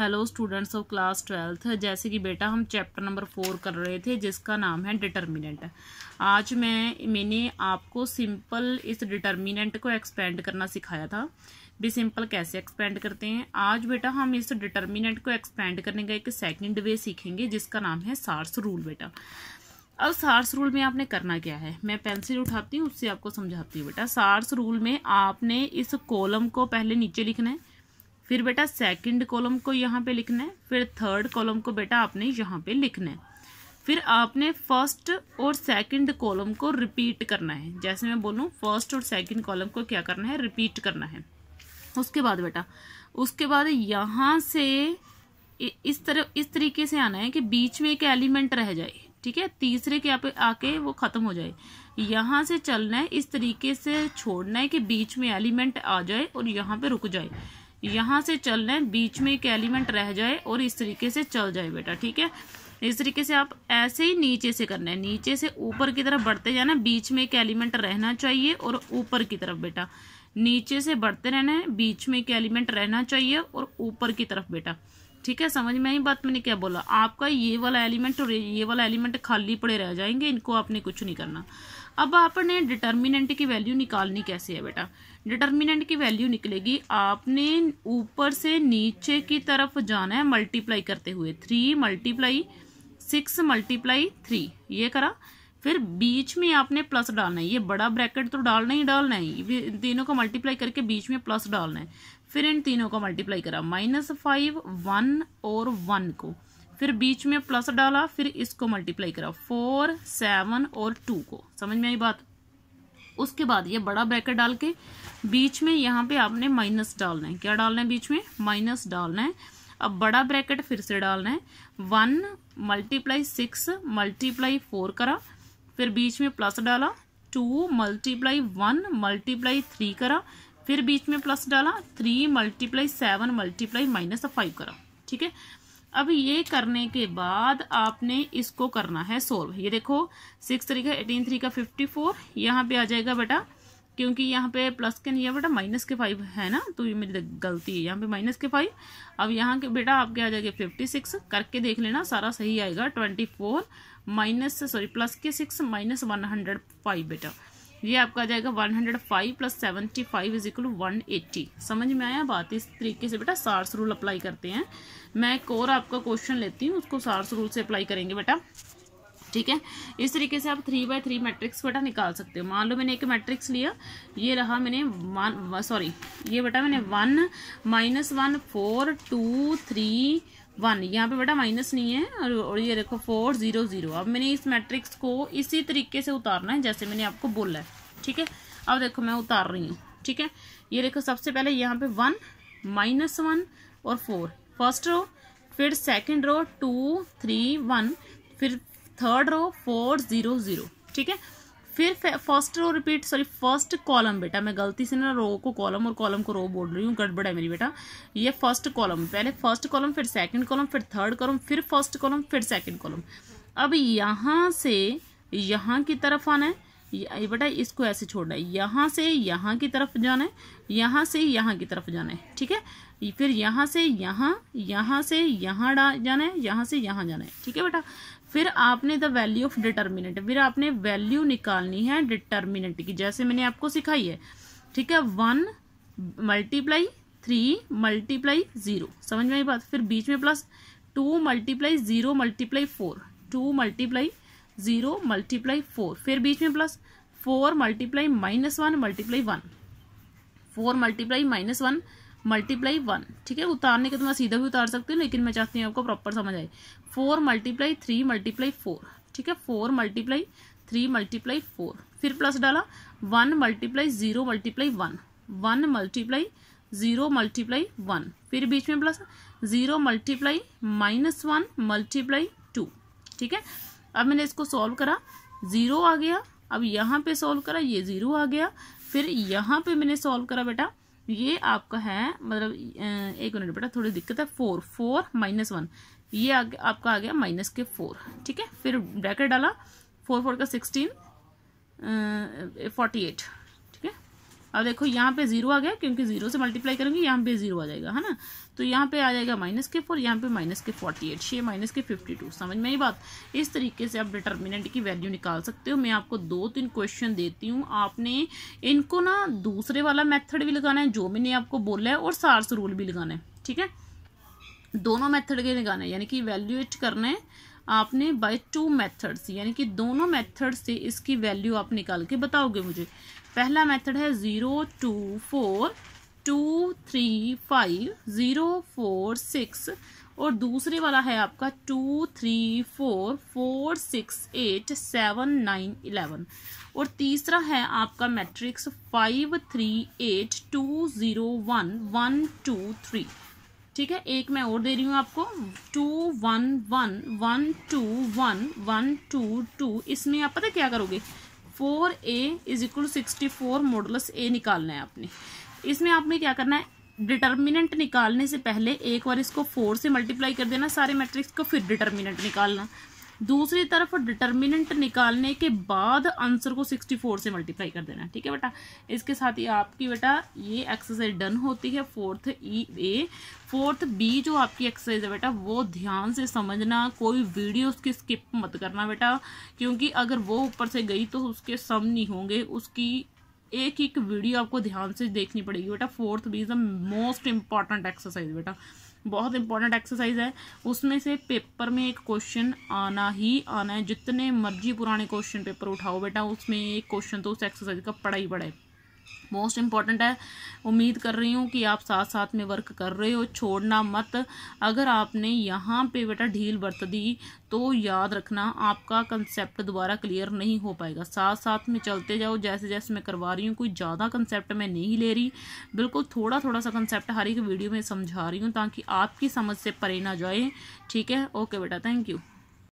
hello students of class twelfth जैसे कि बेटा हम चैप्टर नंबर फोर कर रहे थे जिसका नाम है डिटर्मिनेंट आज मैं मैंने आपको सिंपल इस डिटर्मिनेंट को एक्सपेंड करना सिखाया था भी सिंपल कैसे एक्सपेंड करते हैं आज बेटा हम इस डिटर्मिनेंट को एक्सपेंड करने का एक सेकेंड वे सीखेंगे जिसका नाम है सार्स रूल बेटा अब सार्स रूल में आपने करना क्या है मैं पेंसिल उठाती हूँ उससे आपको समझाती हूँ बेटा सार्स रूल में आपने इस कॉलम को पहले नीचे लिखना है फिर बेटा सेकंड कॉलम को यहाँ पे लिखना है फिर थर्ड कॉलम को बेटा आपने यहाँ पे लिखना है फिर आपने फर्स्ट और सेकंड कॉलम को रिपीट करना है जैसे मैं बोलूँ फर्स्ट और सेकंड कॉलम को क्या करना है रिपीट करना है उसके बाद बेटा उसके बाद यहाँ से इस तरह इस तरीके से आना है कि बीच में एक एलिमेंट रह जाए ठीक है तीसरे के पे आके वो ख़त्म हो जाए यहाँ से चलना है इस तरीके से छोड़ना है कि बीच में एलिमेंट आ जाए और यहाँ पे रुक जाए यहाँ से चलना है बीच में एक एलिमेंट रह जाए और इस तरीके से चल जाए बेटा ठीक है इस तरीके से आप ऐसे ही नीचे से करना है नीचे से ऊपर की तरफ बढ़ते जाना बीच में एक एलिमेंट रहना चाहिए और ऊपर की तरफ बेटा नीचे से बढ़ते रहना है बीच में एक एलिमेंट रहना चाहिए और ऊपर की तरफ बेटा ठीक है समझ में आई बात मैंने क्या बोला आपका ये वाला एलिमेंट और ये वाला एलिमेंट खाली पड़े रह जाएंगे इनको आपने कुछ नहीं करना अब आपने डिटर्मिनेंट की वैल्यू निकालनी कैसे है बेटा डिटर्मिनेंट की वैल्यू निकलेगी आपने ऊपर से नीचे की तरफ जाना है मल्टीप्लाई करते हुए three multiply six multiply three ये करा फिर बीच में आपने प्लस डालना है ये बड़ा ब्रैकेट तो डालना ही डालना है इन तीनों को मल्टीप्लाई करके बीच में प्लस डालना है फिर इन तीनों को मल्टीप्लाई करा माइनस फाइव वन और वन को फिर बीच में प्लस डाला फिर इसको मल्टीप्लाई करा फोर सेवन और टू को समझ में आई बात उसके बाद ये बड़ा ब्रैकेट डाल के बीच में यहाँ पे आपने माइनस डालना है क्या डालना है बीच में माइनस डालना है अब बड़ा ब्रैकेट फिर से डालना है one multiply six multiply four करा फिर बीच में प्लस डाला two multiply one multiply three करा फिर बीच में प्लस डाला three multiply seven multiply minus five करा ठीक है अब ये करने के बाद आपने इसको करना है सोल्व ये देखो सिक्स थ्री का एटीन थ्री का फिफ्टी फोर यहाँ पे आ जाएगा बेटा क्योंकि यहाँ पे प्लस के नहीं है बेटा माइनस के फाइव है ना तो ये मेरी गलती है यहाँ पे माइनस के फाइव अब यहाँ के बेटा आपके आ जाएगा फिफ्टी सिक्स करके देख लेना सारा सही आएगा twenty four minus sorry plus के six minus one hundred five बेटा ये आपका आ जाएगा 105 hundred five plus seventy five is equal one eighty समझ में आया बात इस तरीके से बेटा सार्स रूल अप्लाई करते हैं मैं एक और आपका क्वेश्चन लेती हूँ उसको सार्स रूल से अप्लाई करेंगे बेटा ठीक है इस तरीके से आप थ्री बाय थ्री मैट्रिक्स बेटा निकाल सकते हो मान लो मैंने एक मैट्रिक्स लिया ये रहा मैंने वन सॉरी ये बेटा मैंने one minus one four two three one यहाँ पे बेटा माइनस नहीं है और, और ये देखो फोर जीरो जीरो अब मैंने इस मैट्रिक्स को इसी तरीके से उतारना है जैसे मैंने आपको बोला है ठीक है अब देखो मैं उतार रही हूँ ठीक है ये देखो सबसे पहले यहाँ पे वन माइनस वन और फोर फर्स्ट रो फिर second row two three one फिर third row four zero zero ठीक है फिर first row repeat sorry first column बेटा मैं गलती से ना रो को कॉलम और कॉलम को रो बोल रही हूँ गड़बड़ है मेरी बेटा ये फर्स्ट कॉलम पहले फर्स्ट कॉलम फिर सेकंड कॉलम फिर थर्ड कॉलम फिर फर्स्ट कॉलम फिर सेकंड कॉलम अब यहाँ से यहाँ की तरफ आना है ये बेटा इसको ऐसे छोड़ना है यहाँ से यहाँ की तरफ जाना है यहाँ से यहाँ की तरफ जाना है ठीक है फिर यहाँ से यहाँ यहाँ से यहाँ जाना है यहाँ से यहाँ जाना है ठीक है बेटा फिर आपने द वैल्यू ऑफ डिटर्मिनेंट फिर आपने वैल्यू निकालनी है डिटर्मिनेंट की जैसे मैंने आपको सिखाई है ठीक है one multiply three multiply zero समझ में आई बात फिर बीच में plus two multiply zero multiply four two multiply zero multiply four फिर बीच में plus four multiply minus one multiply one four multiply minus one multiply one ठीक है उतारने के तो मैं सीधा भी उतार सकती हूँ लेकिन मैं चाहती हूँ आपको प्रॉपर समझ आए four multiply three multiply four ठीक है four multiply three multiply four फिर प्लस डाला one multiply zero multiply one one multiply zero multiply one फिर बीच में plus zero multiply minus one multiply two ठीक है अब मैंने इसको सॉल्व करा ज़ीरो आ गया अब यहाँ पे सॉल्व करा ये ज़ीरो आ गया फिर यहाँ पे मैंने सॉल्व करा बेटा ये आपका है मतलब एक मिनट बेटा थोड़ी दिक्कत है फोर फोर माइनस वन ये आ, आपका आ गया माइनस के फोर ठीक है फिर ब्रैकेट डाला फोर फोर का सिक्सटीन फोर्टी एट अब देखो यहाँ पे जीरो आ गया क्योंकि जीरो से मल्टीप्लाई करेंगे यहाँ पे जीरो आ जाएगा है ना तो यहाँ पे आ जाएगा माइनस के फोर यहाँ पे माइनस के फोर्टी एट छः माइनस के फिफ्टी टू समझ में ही बात इस तरीके से आप डिटर्मिनेंट की वैल्यू निकाल सकते हो मैं आपको दो तीन क्वेश्चन देती हूँ आपने इनको ना दूसरे वाला मैथड भी लगाना है जो मैंने आपको बोला है और सार्स रूल भी लगाना है ठीक है दोनों मैथड के लगाना है यानी कि वैल्यूएट करना है आपने बाय टू मेथड्स यानी कि दोनों मेथड से इसकी वैल्यू आप निकाल के बताओगे मुझे पहला मेथड है zero two four two three five zero four six और दूसरे वाला है आपका two three four four six eight seven nine eleven और तीसरा है आपका matrix five three eight two zero one one two three ठीक है एक मैं और दे रही हूँ आपको two one one one two one one two two इसमें आप पता क्या करोगे four A is equal sixty four models A निकालना है आपने इसमें आपने क्या करना है डिटर्मिनेंट निकालने से पहले एक बार इसको फोर से मल्टीप्लाई कर देना सारे मैट्रिक्स को फिर डिटर्मिनेंट निकालना दूसरी तरफ डिटर्मिनेंट निकालने के बाद आंसर को सिक्सटी फोर से मल्टीप्लाई कर देना ठीक है बेटा इसके साथ ही आपकी बेटा ये एक्सरसाइज डन होती है fourth E A fourth B जो आपकी एक्सरसाइज है बेटा वो ध्यान से समझना कोई वीडियो उसकी स्किप मत करना बेटा क्योंकि अगर वो ऊपर से गई तो उसके सम नहीं होंगे उसकी एक एक वीडियो आपको ध्यान से देखनी पड़ेगी बेटा fourth B is the most important exercise बेटा बहुत इंपॉर्टेंट एक्सरसाइज है उसमें से पेपर में एक क्वेश्चन आना ही आना है जितने मर्जी पुराने क्वेश्चन पेपर उठाओ बेटा उसमें एक क्वेश्चन तो उस एक्सरसाइज का पड़ा ही पड़ा है मोस्ट इम्पॉर्टेंट है उम्मीद कर रही हूँ कि आप साथ साथ में वर्क कर रहे हो छोड़ना मत अगर आपने यहाँ पे बेटा ढील बरत दी तो याद रखना आपका कंसेप्ट दोबारा क्लियर नहीं हो पाएगा साथ साथ में चलते जाओ जैसे जैसे मैं करवा रही हूँ कोई ज़्यादा कंसेप्ट मैं नहीं ले रही बिल्कुल थोड़ा थोड़ा सा कंसेप्ट हर एक वीडियो में समझा रही हूँ ताकि आपकी समझ से परे ना जाए ठीक है ओके बेटा थैंक यू